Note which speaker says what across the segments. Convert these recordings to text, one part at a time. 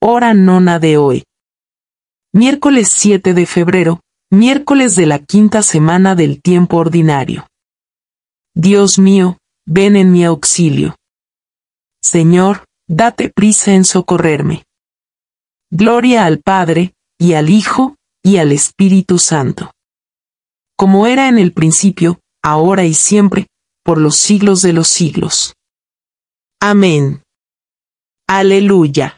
Speaker 1: hora nona de hoy. Miércoles 7 de febrero, miércoles de la quinta semana del tiempo ordinario. Dios mío, ven en mi auxilio. Señor, date prisa en socorrerme. Gloria al Padre, y al Hijo, y al Espíritu Santo. Como era en el principio, ahora y siempre, por los siglos de los siglos. Amén. Aleluya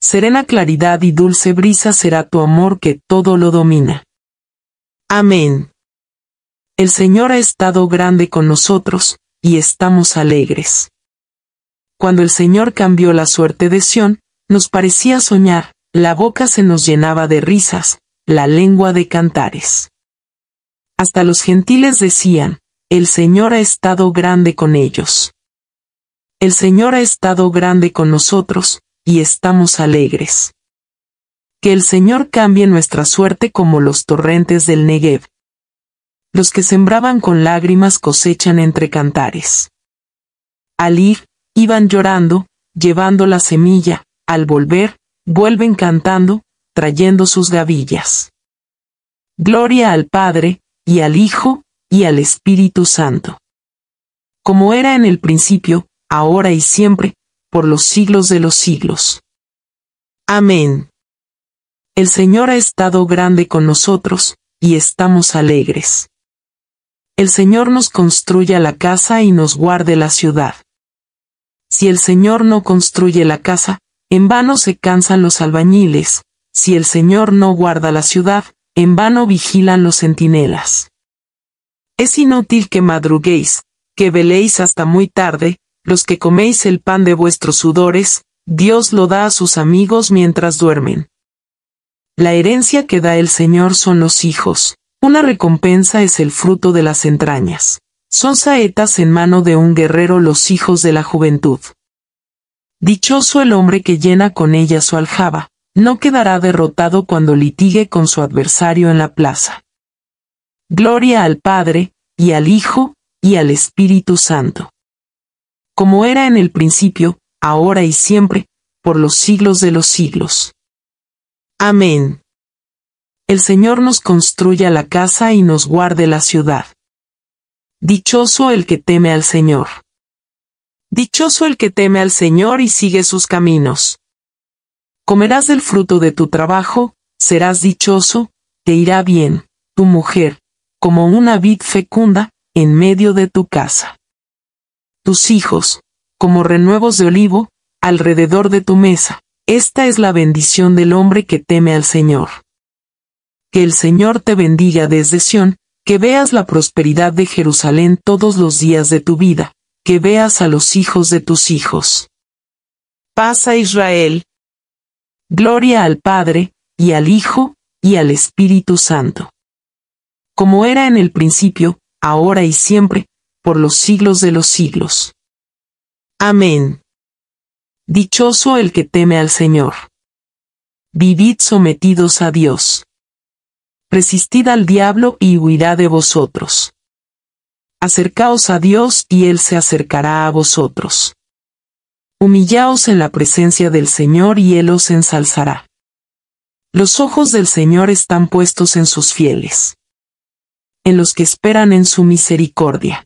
Speaker 1: serena claridad y dulce brisa será tu amor que todo lo domina. Amén. El Señor ha estado grande con nosotros, y estamos alegres. Cuando el Señor cambió la suerte de Sión, nos parecía soñar, la boca se nos llenaba de risas, la lengua de cantares. Hasta los gentiles decían, el Señor ha estado grande con ellos. El Señor ha estado grande con nosotros, y estamos alegres. Que el Señor cambie nuestra suerte como los torrentes del Negev. Los que sembraban con lágrimas cosechan entre cantares. Al ir, iban llorando, llevando la semilla, al volver, vuelven cantando, trayendo sus gavillas. Gloria al Padre, y al Hijo, y al Espíritu Santo. Como era en el principio, ahora y siempre, por los siglos de los siglos. Amén. El Señor ha estado grande con nosotros, y estamos alegres. El Señor nos construya la casa y nos guarde la ciudad. Si el Señor no construye la casa, en vano se cansan los albañiles, si el Señor no guarda la ciudad, en vano vigilan los centinelas. Es inútil que madruguéis, que veléis hasta muy tarde, los que coméis el pan de vuestros sudores, Dios lo da a sus amigos mientras duermen. La herencia que da el Señor son los hijos, una recompensa es el fruto de las entrañas. Son saetas en mano de un guerrero los hijos de la juventud. Dichoso el hombre que llena con ella su aljaba, no quedará derrotado cuando litigue con su adversario en la plaza. Gloria al Padre, y al Hijo, y al Espíritu Santo como era en el principio, ahora y siempre, por los siglos de los siglos. Amén. El Señor nos construya la casa y nos guarde la ciudad. Dichoso el que teme al Señor. Dichoso el que teme al Señor y sigue sus caminos. Comerás del fruto de tu trabajo, serás dichoso, te irá bien, tu mujer, como una vid fecunda, en medio de tu casa tus hijos, como renuevos de olivo, alrededor de tu mesa. Esta es la bendición del hombre que teme al Señor. Que el Señor te bendiga desde Sión, que veas la prosperidad de Jerusalén todos los días de tu vida, que veas a los hijos de tus hijos. Paz a Israel. Gloria al Padre, y al Hijo, y al Espíritu Santo. Como era en el principio, ahora y siempre, por los siglos de los siglos. Amén. Dichoso el que teme al Señor. Vivid sometidos a Dios. Resistid al diablo y huirá de vosotros. Acercaos a Dios y Él se acercará a vosotros. Humillaos en la presencia del Señor y Él os ensalzará. Los ojos del Señor están puestos en sus fieles, en los que esperan en su misericordia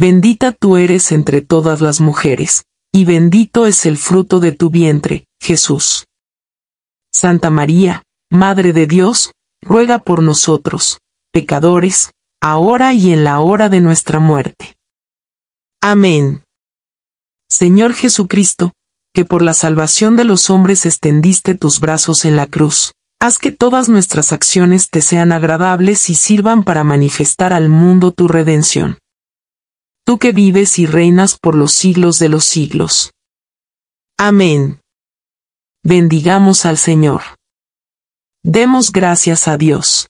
Speaker 1: Bendita tú eres entre todas las mujeres, y bendito es el fruto de tu vientre, Jesús. Santa María, Madre de Dios, ruega por nosotros, pecadores, ahora y en la hora de nuestra muerte. Amén. Señor Jesucristo, que por la salvación de los hombres extendiste tus brazos en la cruz, haz que todas nuestras acciones te sean agradables y sirvan para manifestar al mundo tu redención tú que vives y reinas por los siglos de los siglos. Amén. Bendigamos al Señor. Demos gracias a Dios.